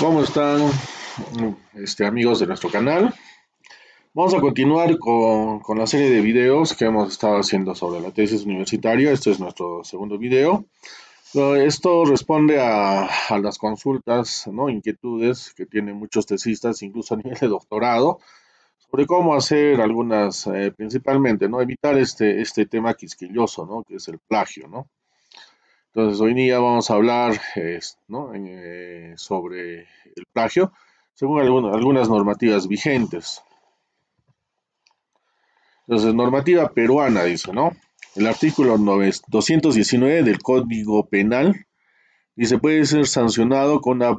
¿Cómo están este, amigos de nuestro canal? Vamos a continuar con, la serie de videos que hemos estado haciendo sobre la tesis universitaria. Este es nuestro segundo video. Esto responde a, las consultas, ¿no? inquietudes que tienen muchos tesistas, incluso a nivel de doctorado, sobre cómo hacer algunas, eh, principalmente, ¿no? evitar este, este tema quisquilloso, ¿no? que es el plagio. ¿no? Entonces, hoy día vamos a hablar eh, sobre el plagio según algunas normativas vigentes. Entonces, normativa peruana, dice, ¿no? El artículo 219 del Código Penal dice, puede ser sancionado con una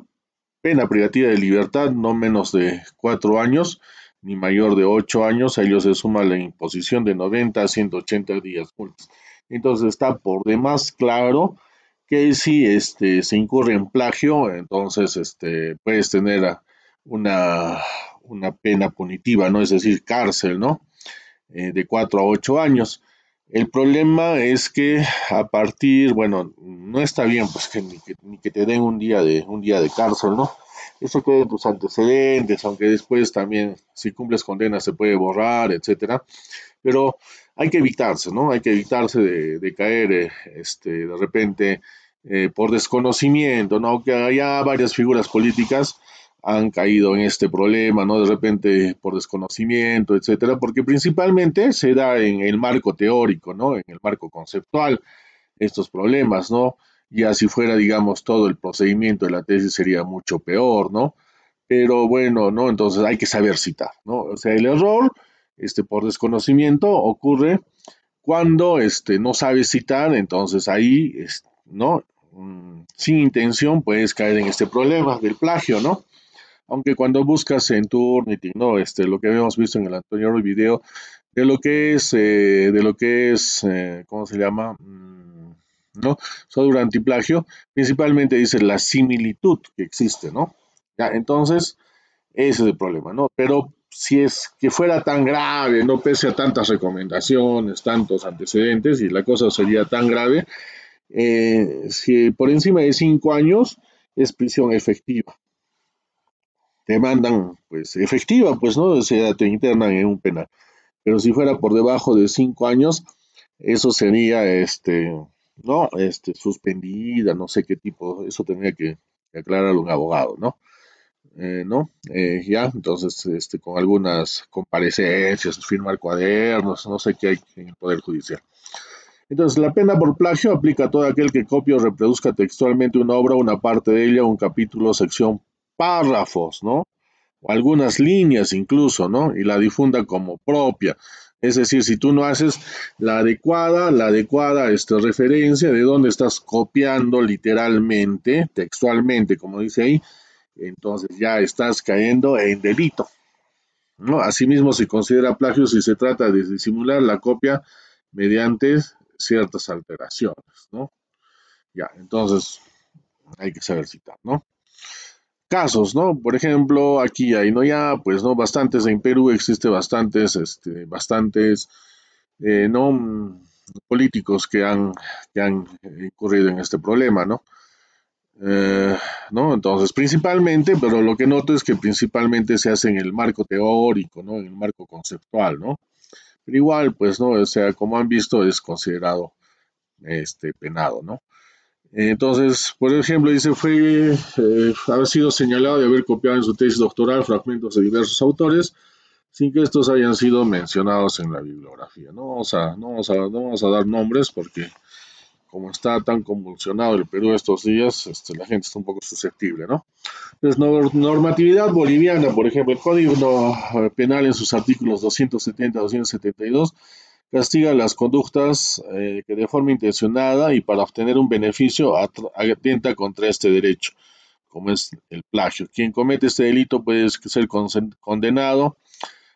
pena privativa de libertad no menos de cuatro años ni mayor de ocho años. A ello se suma la imposición de 90 a 180 días Entonces, está por demás claro que si este, se incurre en plagio, entonces este, puedes tener una, pena punitiva, ¿no? Es decir, cárcel, ¿no? Eh, de 4 a 8 años. El problema es que a partir, bueno, no está bien, pues que ni, que, te den un día de un día de cárcel, ¿no? Eso queda en tus antecedentes, aunque después también si cumples condena se puede borrar, etcétera. Pero hay que evitarse, ¿no? Hay que evitarse de, caer eh, este, de repente eh, por desconocimiento, ¿no? Que ya varias figuras políticas han caído en este problema, ¿no? De repente por desconocimiento, etcétera, porque principalmente se da en el marco teórico, ¿no? En el marco conceptual, estos problemas, ¿no? Ya si fuera, digamos, todo el procedimiento de la tesis sería mucho peor, ¿no? Pero bueno, ¿no? Entonces hay que saber citar, ¿no? O sea, el error este, por desconocimiento ocurre cuando este, no sabes citar, entonces ahí, ¿no? Mm, sin intención puedes caer en este problema del plagio, ¿no? Aunque cuando buscas en tu ¿no? Este, lo que habíamos visto en el anterior video, de lo que es, eh, de lo que es, eh, ¿cómo se llama? Mm, ¿No? Sobre antiplagio, principalmente dice la similitud que existe, ¿no? Ya, entonces, ese es el problema, ¿no? Pero si es que fuera tan grave, no pese a tantas recomendaciones, tantos antecedentes, y la cosa sería tan grave, eh, si por encima de cinco años es prisión efectiva. Te mandan, pues, efectiva, pues, ¿no? O sea, te internan en un penal. Pero si fuera por debajo de cinco años, eso sería, este, ¿no? Este, suspendida, no sé qué tipo, eso tendría que, que un abogado, ¿no? Eh, ¿no? Eh, ya, entonces, este, con algunas comparecencias, firmar cuadernos, no sé qué hay en el Poder Judicial. Entonces, la pena por plagio aplica a todo aquel que copie o reproduzca textualmente una obra, una parte de ella, un capítulo, sección, párrafos, ¿no? O algunas líneas incluso, ¿no? Y la difunda como propia. Es decir, si tú no haces la adecuada, la adecuada esta referencia de dónde estás copiando literalmente, textualmente, como dice ahí, entonces ya estás cayendo en delito. ¿no? Asimismo, se considera plagio si se trata de disimular la copia mediante ciertas alteraciones. ¿no? Ya, entonces hay que saber citar, ¿no? Casos, ¿no? Por ejemplo, aquí, hay, no, ya, pues, ¿no? Bastantes, en Perú existe bastantes, este, bastantes, eh, ¿no? Mm, políticos que han, que han incurrido en este problema, ¿no? Eh, ¿no? Entonces, principalmente, pero lo que noto es que principalmente se hace en el marco teórico, ¿no? En el marco conceptual, ¿no? Pero igual, pues, ¿no? O sea, como han visto, es considerado este, penado, ¿no? Entonces, por ejemplo, dice, fue, eh, haber sido señalado de haber copiado en su tesis doctoral fragmentos de diversos autores sin que estos hayan sido mencionados en la bibliografía. No vamos no no vamos a dar nombres porque como está tan convulsionado el Perú estos días, este, la gente está un poco susceptible, ¿no? Entonces, normatividad boliviana, por ejemplo, el Código eh, Penal en sus artículos 270 272 castiga las conductas eh, que de forma intencionada y para obtener un beneficio atenta contra este derecho, como es el plagio. Quien comete este delito puede ser condenado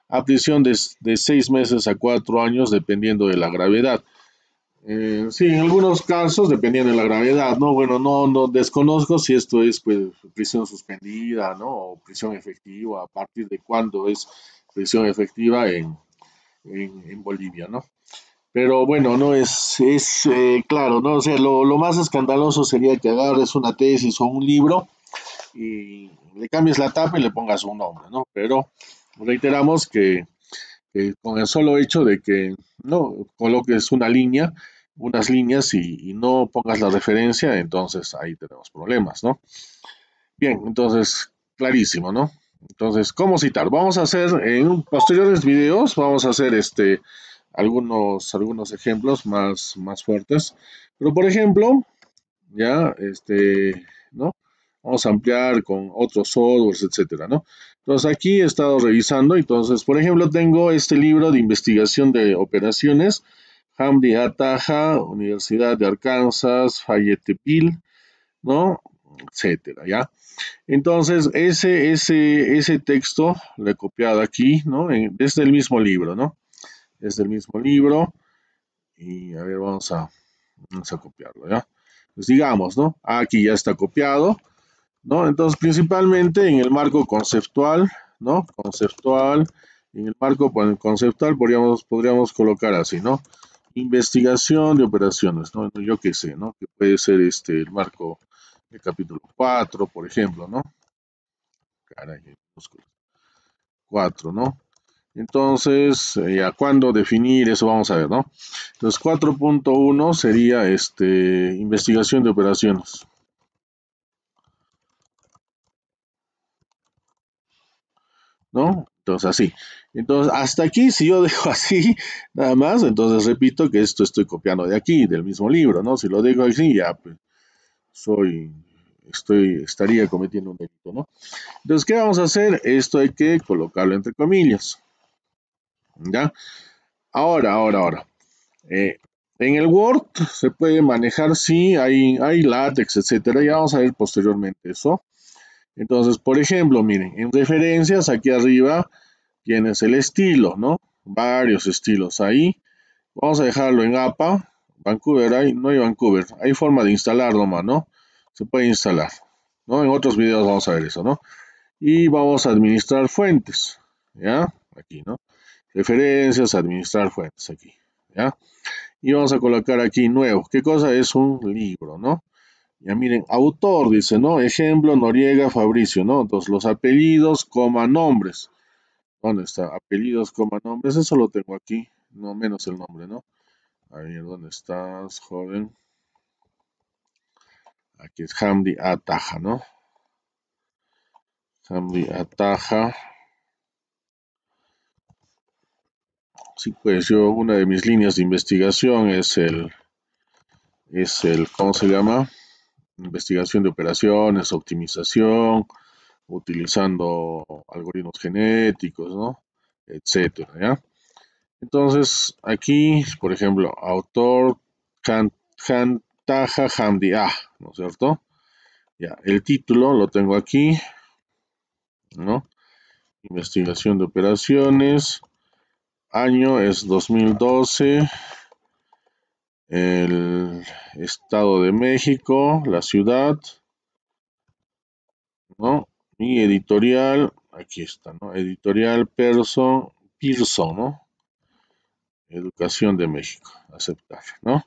a prisión de, de seis meses a cuatro años, dependiendo de la gravedad. Eh, sí, en algunos casos, dependiendo de la gravedad, ¿no? Bueno, no, no desconozco si esto es pues, prisión suspendida, ¿no? O prisión efectiva, a partir de cuándo es prisión efectiva en, Bolivia, ¿no? Pero bueno, no es, es eh, claro, ¿no? O sea, lo, lo, más escandaloso sería que agarres una tesis o un libro y le cambies la tapa y le pongas un nombre, ¿no? Pero reiteramos que eh, con el solo hecho de que no coloques una línea, unas líneas y, no pongas la referencia, entonces ahí tenemos problemas, ¿no? Bien, entonces, clarísimo, ¿no? Entonces, ¿cómo citar? Vamos a hacer en posteriores videos, vamos a hacer este algunos, algunos ejemplos más, más fuertes. Pero por ejemplo, ya, este, ¿no? vamos a ampliar con otros softwares, etcétera, ¿no? Entonces aquí he estado revisando, entonces, por ejemplo, tengo este libro de investigación de operaciones, Hamdi Ataja, Universidad de Arkansas, Fayetteville, ¿no? Etcétera, ¿ya? Entonces, ese, ese, ese texto lo he copiado aquí, ¿no? Es desde el mismo libro, ¿no? Es el mismo libro. Y a ver, vamos a, vamos a copiarlo, ¿ya? Pues digamos, ¿no? Ah, aquí ya está copiado. ¿no? Entonces, principalmente en el marco conceptual, ¿no? Conceptual, en el marco conceptual podríamos, podríamos colocar así, ¿no? Investigación de operaciones, ¿no? Yo qué sé, ¿no? Que puede ser este, el marco del capítulo 4, por ejemplo, ¿no? Caray, 4, ¿no? Entonces, eh, ¿a cuándo definir? Eso vamos a ver, ¿no? Entonces, 4.1 sería este, investigación de operaciones. ¿no? Entonces, así. Entonces, hasta aquí, si yo dejo así, nada más, entonces repito que esto estoy copiando de aquí, del mismo libro, ¿no? Si lo dejo así, ya pues, soy, estoy, estaría cometiendo un delito, ¿no? Entonces, ¿qué vamos a hacer? Esto hay que colocarlo entre comillas. ¿Ya? Ahora, ahora, ahora. Eh, en el Word se puede manejar, sí, hay, hay látex, etcétera. Ya vamos a ver posteriormente eso. Entonces, por ejemplo, miren, en referencias aquí arriba tienes el estilo, ¿no? Varios estilos ahí. Vamos a dejarlo en APA, Vancouver, ahí no hay Vancouver. Hay forma de instalarlo, más ¿no? Se puede instalar, ¿no? En otros videos vamos a ver eso, ¿no? Y vamos a administrar fuentes, ¿ya? Aquí, ¿no? Referencias, administrar fuentes, aquí, ¿ya? Y vamos a colocar aquí nuevo. ¿Qué cosa es un libro, no? Ya miren, autor dice, ¿no? Ejemplo, Noriega, Fabricio, ¿no? Entonces, los apellidos, coma, nombres. ¿Dónde está? Apellidos, coma, nombres. Eso lo tengo aquí. No menos el nombre, ¿no? A ver, ¿dónde estás, joven? Aquí es Hamdi Ataja, ¿no? Hamdi Ataja. Sí, pues yo, una de mis líneas de investigación es el, es el, ¿cómo se llama? investigación de operaciones, optimización, utilizando algoritmos genéticos, ¿no? Etcétera, Entonces, aquí, por ejemplo, autor Kantaja Hamdi ¿no es cierto? Ya, el título lo tengo aquí, ¿no? Investigación de operaciones, año es 2012, el Estado de México, la ciudad, ¿no? Y editorial, aquí está, ¿no? Editorial Perso, Pearson, ¿no? Educación de México, aceptable, ¿no?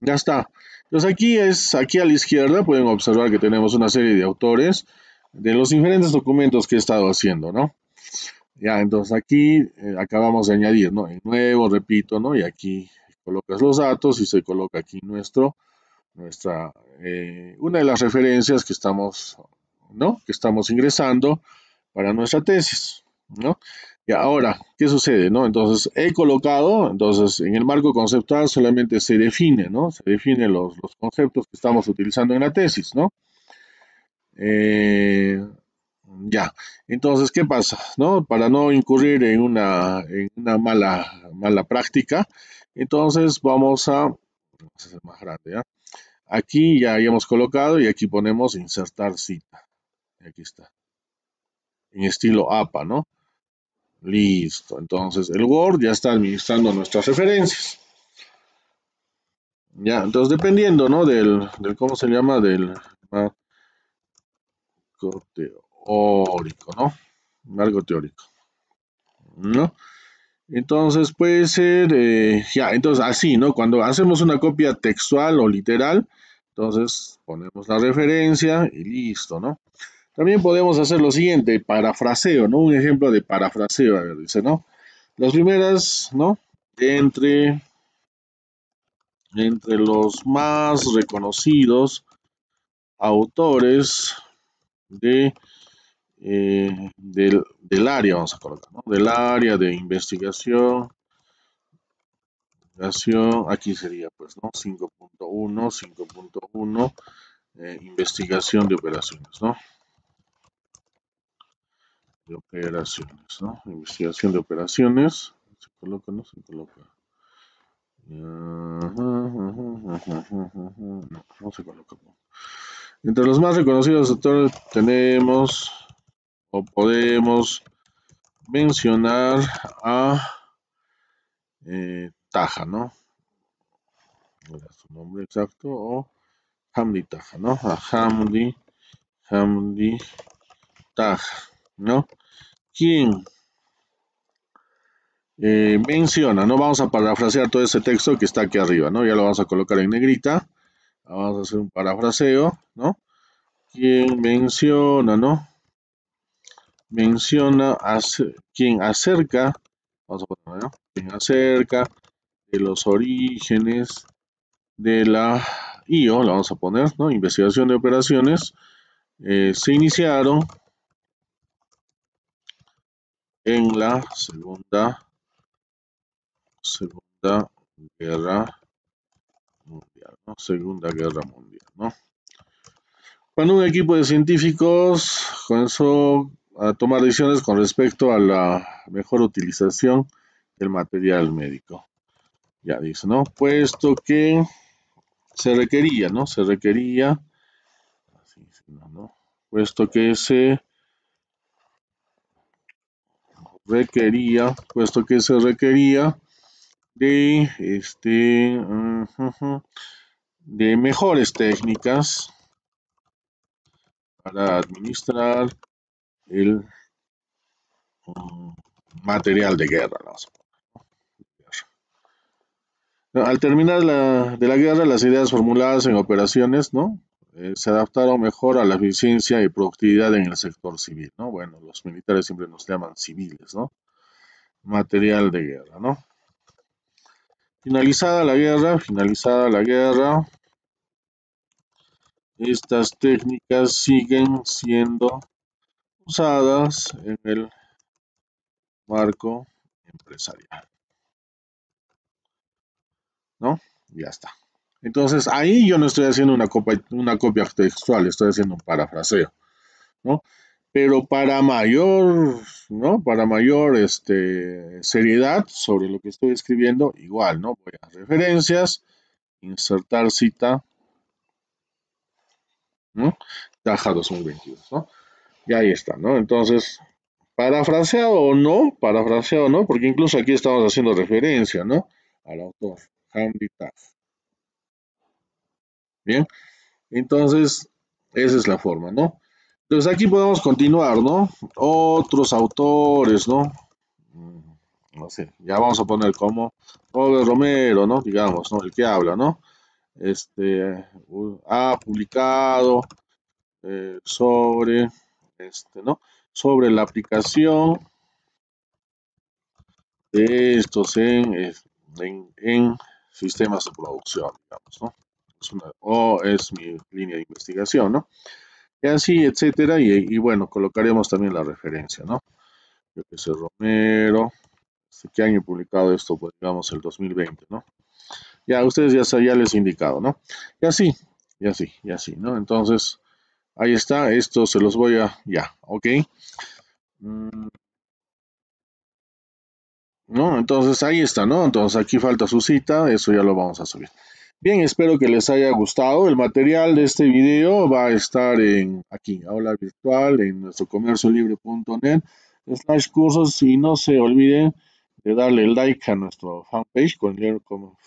Ya está. Entonces aquí es, aquí a la izquierda pueden observar que tenemos una serie de autores de los diferentes documentos que he estado haciendo, ¿no? Ya, entonces aquí eh, acabamos de añadir, ¿no? El nuevo, repito, ¿no? Y aquí colocas los datos y se coloca aquí nuestro, nuestra, eh, una de las referencias que estamos, ¿no? Que estamos ingresando para nuestra tesis, ¿no? Y ahora, ¿qué sucede? ¿no? Entonces, he colocado, entonces, en el marco conceptual solamente se define, ¿no? Se definen los, conceptos que estamos utilizando en la tesis, ¿no? Eh, ya, entonces, ¿qué pasa? ¿No? Para no incurrir en una, en una mala, mala práctica, entonces vamos a, más Aquí ya hayamos colocado y aquí ponemos insertar cita. Aquí está. En estilo APA, ¿no? Listo. Entonces el Word ya está administrando nuestras referencias. Ya, entonces dependiendo, ¿no? Del, del ¿cómo se llama? Del marco teórico, ¿no? Marco teórico. ¿No? Entonces puede ser, eh, ya, entonces así, ¿no? Cuando hacemos una copia textual o literal, entonces ponemos la referencia y listo, ¿no? También podemos hacer lo siguiente, parafraseo, ¿no? Un ejemplo de parafraseo, dice, ¿no? Las primeras, ¿no? Entre, entre los más reconocidos autores de eh, del, área, vamos a colocar, ¿no? del área de investigación. Aquí sería pues, ¿no? 5.1, 5.1, eh, investigación de operaciones, ¿no? De operaciones, ¿no? Investigación de operaciones. Se coloca, no se coloca. No, no se coloca. Entre los más reconocidos autores tenemos o podemos mencionar a eh, Taja, ¿no? Era su nombre exacto, o Hamdi Taja, ¿no? A Hamdi, Hamdi Taja, ¿no? ¿Quién? Eh, menciona, ¿no? Vamos a parafrasear todo ese texto que está aquí arriba, ¿no? Ya lo vamos a colocar en negrita. Vamos a hacer un parafraseo, ¿no? ¿Quién menciona, ¿no? menciona a quien acerca, vamos a poner, acerca de los orígenes de la IO, la vamos a poner, ¿no? Investigación de operaciones, eh, se iniciaron en la segunda, segunda guerra mundial, ¿no? Segunda guerra mundial, Cuando un equipo de científicos comenzó a tomar decisiones con respecto a la mejor utilización del material médico. Ya dice, ¿no? Puesto que se requería, ¿no? Se requería, puesto que se requería, puesto que se requería de, este, de mejores técnicas para administrar el mm, material de guerra. Al terminar de la guerra, las ideas formuladas en operaciones ¿no? Eh, se adaptaron mejor a la eficiencia y productividad en el sector civil. ¿no? Bueno, los militares siempre nos llaman civiles, ¿no? material de guerra. ¿no? Finalizada la guerra, finalizada la guerra, estas técnicas siguen siendo usadas en el marco empresarial. ¿No? Ya está. Entonces, ahí yo no estoy haciendo una copia, una copia textual, estoy haciendo un parafraseo, ¿no? Pero para mayor, ¿no? Para mayor este, seriedad sobre lo que estoy escribiendo, igual, ¿no? Voy a referencias, insertar cita, ¿no? Taja 2022, ¿no? Y ahí está, ¿no? Entonces, parafraseado o no, parafraseado o no, porque incluso aquí estamos haciendo referencia, ¿no? Al autor, Hamdi Bien, entonces, esa es la forma, ¿no? Entonces aquí podemos continuar, ¿no? Otros autores, ¿no? Mm, no sé, ya vamos a poner como Robert Romero, ¿no? Digamos, ¿no? El que habla, ¿no? Este, ha publicado eh, sobre este, ¿no? Sobre la aplicación de estos en, sistemas de producción, digamos, ¿no? Es o es mi línea de investigación, ¿no? Y así, etcétera, y, bueno, colocaremos también la referencia, ¿no? Yo que sé, Romero, este, ¿qué año publicado esto? Pues digamos el 2020, ¿no? Ya, ustedes ya, ya les he indicado, ¿no? Y así, y así, y así, ¿no? Entonces, Ahí está, esto se los voy a, ya, ok. Mm. ¿No? Entonces ahí está, ¿no? Entonces aquí falta su cita, eso ya lo vamos a subir. Bien, espero que les haya gustado. El material de este video va a estar en aquí, aula virtual, en nuestro comerciolibre.net, slash cursos y no se olviden de darle like a nuestro fanpage,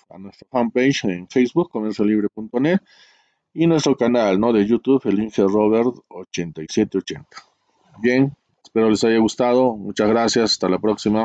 a nuestra fanpage en Facebook, comerciolibre.net y nuestro canal ¿no? de YouTube, el Inge Robert 8780. Bien, espero les haya gustado. Muchas gracias. Hasta la próxima.